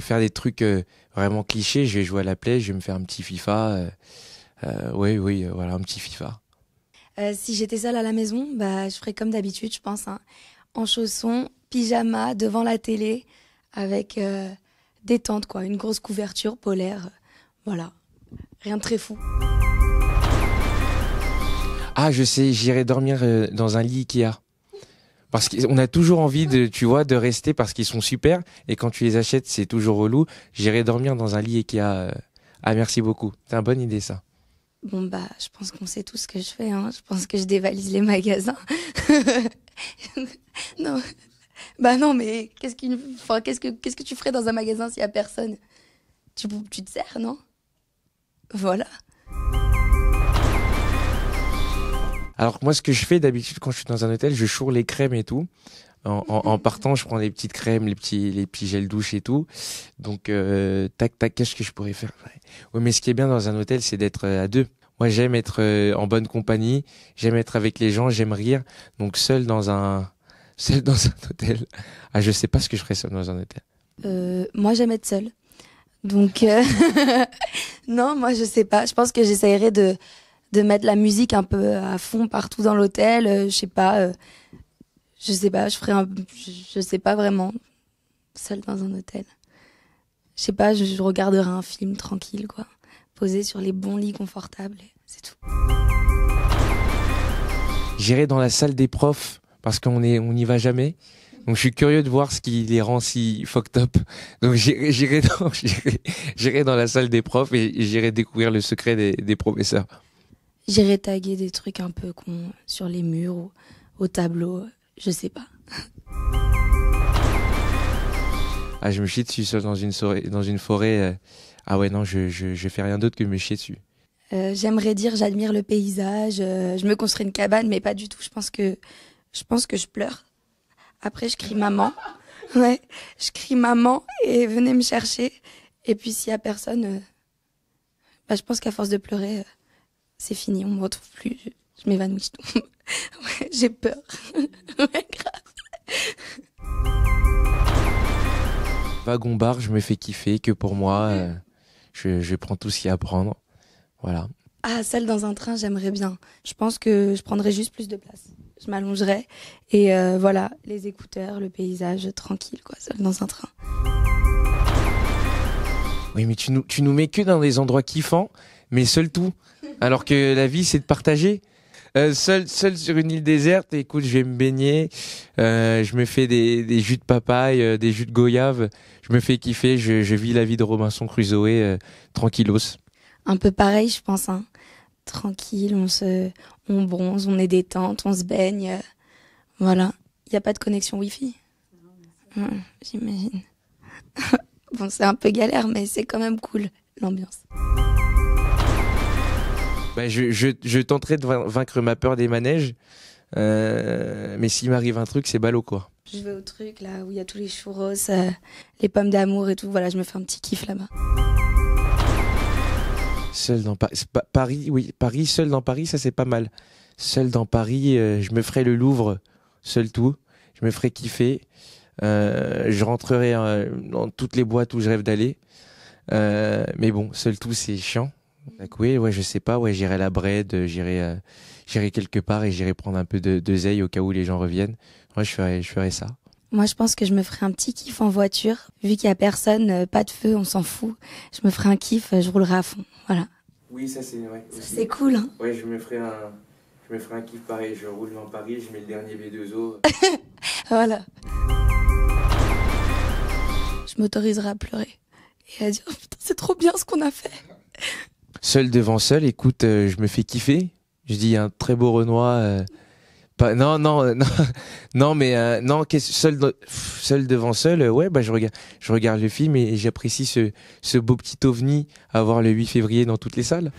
faire des trucs euh, vraiment clichés. Je vais jouer à la plaie, je vais me faire un petit FIFA. Euh, euh, oui, oui, voilà, un petit FIFA. si j'étais seule à la maison, bah, je ferais comme d'habitude, je pense. Hein, en chaussons, pyjama, devant la télé, avec des tentes, quoi. Une grosse couverture polaire. Voilà. Rien de très fou. Ah, je sais, j'irai dormir dans un lit a parce qu'on a toujours envie de, tu vois, de rester parce qu'ils sont super. Et quand tu les achètes, c'est toujours relou. J'irai dormir dans un lit et qui a... Ah, merci beaucoup. C'est une bonne idée, ça. Bon, bah, je pense qu'on sait tout ce que je fais. Hein. Je pense que je dévalise les magasins. non. Bah, non, mais qu'est-ce, qu'une... Enfin, qu'est-ce, que, qu'est-ce que tu ferais dans un magasin s'il n'y a personne tu, tu te sers, non Voilà. Alors moi, ce que je fais d'habitude quand je suis dans un hôtel, je choure les crèmes et tout. En, mmh. partant, je prends les petites crèmes, les petits, les petits gels douche et tout. Donc, euh, tac, tac, qu'est-ce que je pourrais faire Oui, mais ce qui est bien dans un hôtel, c'est d'être euh, à deux. Moi, j'aime être euh, en bonne compagnie, j'aime être avec les gens, j'aime rire. Donc, seul dans un, seul dans un hôtel. Ah, je sais pas ce que je ferais seul dans un hôtel. moi, j'aime être seul Donc, non, moi, je sais pas. Je pense que j'essaierais de de mettre la musique un peu à fond partout dans l'hôtel. Euh, je sais pas, euh, je sais pas, je ferai un, je, sais pas vraiment, seul dans un hôtel. Je sais pas, je, regarderai un film tranquille, quoi, posé sur les bons lits confortables, c'est tout. J'irai dans la salle des profs parce qu'on est, on n'y va jamais. Donc je suis curieux de voir ce qui les rend si fucked up. Donc j'irai dans, la salle des profs et j'irai découvrir le secret des professeurs. J'irai taguer des trucs un peu cons sur les murs ou au tableau, je sais pas. Ah, je me chie dessus dans une, dans une forêt. Euh. ah ouais, non, je, je, fais rien d'autre que me chier dessus. Euh, j'aimerais dire j'admire le paysage, euh, je me construis une cabane, mais pas du tout. Je pense que je, pense que je pleure. Après, je crie maman. Ouais, je crie maman et venez me chercher. Et puis s'il y a personne, bah, je pense qu'à force de pleurer, c'est fini, on me retrouve plus, je, m'évanouis. j'ai peur. ouais, grave. bar, je me fais kiffer, que pour moi, euh, je, prends tout ce qu'il y a à prendre. Voilà. Ah, celle dans un train, j'aimerais bien. Je pense que je prendrais juste plus de place. Je m'allongerais et euh, voilà, les écouteurs, le paysage, tranquille, quoi, seul dans un train. Oui, mais tu nous, tu nous mets que dans des endroits kiffants, mais seul tout. Alors que la vie, c'est de partager. Euh, seul, seul sur une île déserte, écoute, je vais me baigner, euh, je me fais des, des, jus de papaye, euh, des jus de goyave, je me fais kiffer, je, je vis la vie de Robinson Crusoe, tranquillos. Un peu pareil, je pense. Hein. Tranquille, on se, on bronze, on est détente, on se baigne. voilà, il n'y a pas de connexion Wi-Fi. Hum, j'imagine. bon, c'est un peu galère, mais c'est quand même cool l'ambiance. Bah, je, je, tenterai de vaincre ma peur des manèges. Euh, mais s'il m'arrive un truc, c'est ballot quoi. Je vais au truc là où il y a tous les choux roses, euh, les pommes d'amour et tout. Voilà, je me fais un petit kiff là-bas. Seul dans Paris, oui, Paris, seul dans Paris, ça c'est pas mal. Seul dans Paris, euh, je me ferai le Louvre, seul tout. Je me ferai kiffer. je rentrerai dans toutes les boîtes où je rêve d'aller. mais bon, seul tout, c'est chiant oui, ouais, je sais pas, ouais, j'irai la Brède, euh, j'irai, euh, j'irai quelque part et j'irai prendre un peu de, de au cas où les gens reviennent. Moi, je ferai, je ferai ça. Moi, je pense que je me ferai un petit kiff en voiture. Vu qu'il y a personne, euh, pas de feu, on s'en fout. Je me ferai un kiff, je roulerai à fond. Voilà. Oui, ça c'est ouais, c'est cool. Hein ouais, je me ferai un, je me ferai un kiff pareil. Je roule dans Paris, je mets le dernier B2O. voilà. Je m'autoriserai à pleurer et à dire putain, c'est trop bien ce qu'on a fait seul devant seul, écoute, euh, je me fais kiffer. Je dis un très beau Renoir. Euh, non, non, euh, non, non, mais non, seul, seul devant seul, ouais, bah je regarde, je regarde le film et, j'apprécie ce, ce beau petit ovni à voir le 8 février dans toutes les salles.